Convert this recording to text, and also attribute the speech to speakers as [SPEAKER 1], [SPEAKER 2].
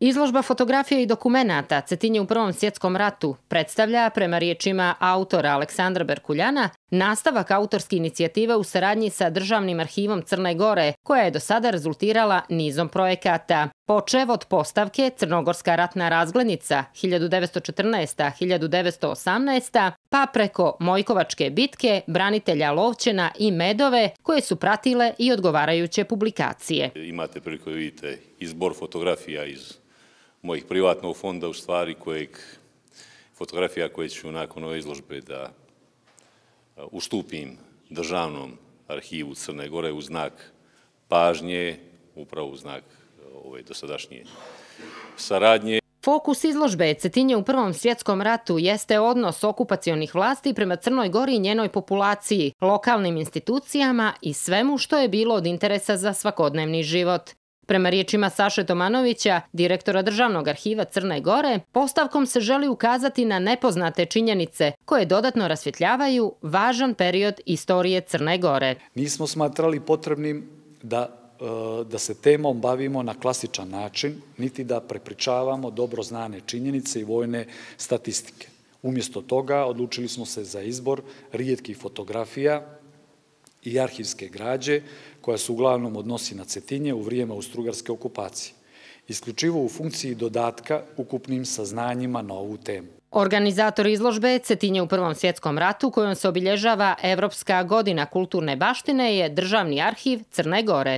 [SPEAKER 1] Izložba fotografija i dokumentata Cetinje u Prvom svjetskom ratu predstavlja, prema riječima autora Aleksandra Berkuljana, nastavak autorske inicijative u saradnji sa Državnim arhivom Crne Gore, koja je do sada rezultirala nizom projekata. Počev od postavke Crnogorska ratna razglednica 1914-1918, pa preko Mojkovačke bitke, branitelja Lovćena i Medove, koje su pratile i odgovarajuće publikacije.
[SPEAKER 2] Imate priliku da vidite izbor fotografija iz Crnogorska mojih privatnog fonda u stvari kojeg fotografija koje ću nakon ove izložbe da ustupim državnom arhivu Crne Gore u znak pažnje, upravo u znak ove dosadašnje saradnje.
[SPEAKER 1] Fokus izložbe Cetinje u Prvom svjetskom ratu jeste odnos okupacijonih vlasti prema Crnoj gori i njenoj populaciji, lokalnim institucijama i svemu što je bilo od interesa za svakodnevni život. Prema riječima Saše Tomanovića, direktora Državnog arhiva Crne Gore, postavkom se želi ukazati na nepoznate činjenice koje dodatno rasvjetljavaju važan period istorije Crne Gore. Nismo
[SPEAKER 3] smatrali potrebnim da e, da se temom bavimo na klasičan način, niti da prepričavamo dobro znane činjenice i vojne statistike. Umjesto toga odlučili smo se za izbor rijetkih fotografija i arhivske građe, koja se uglavnom odnosi na cetinje u vrijeme Ustrugarske okupacije, isključivo u funkciji dodatka ukupnim saznanjima na ovu temu.
[SPEAKER 1] Organizator izložbe Cetinje u Prvom svjetskom ratu, kojom se obilježava Evropska godina kulturne baštine, je Državni arhiv Crne Gore.